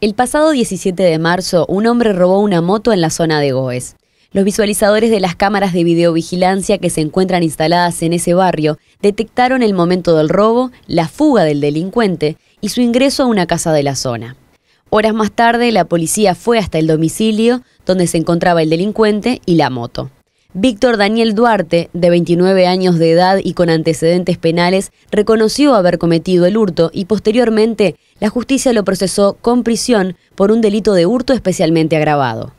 El pasado 17 de marzo, un hombre robó una moto en la zona de Goes. Los visualizadores de las cámaras de videovigilancia que se encuentran instaladas en ese barrio detectaron el momento del robo, la fuga del delincuente y su ingreso a una casa de la zona. Horas más tarde, la policía fue hasta el domicilio donde se encontraba el delincuente y la moto. Víctor Daniel Duarte, de 29 años de edad y con antecedentes penales, reconoció haber cometido el hurto y posteriormente la justicia lo procesó con prisión por un delito de hurto especialmente agravado.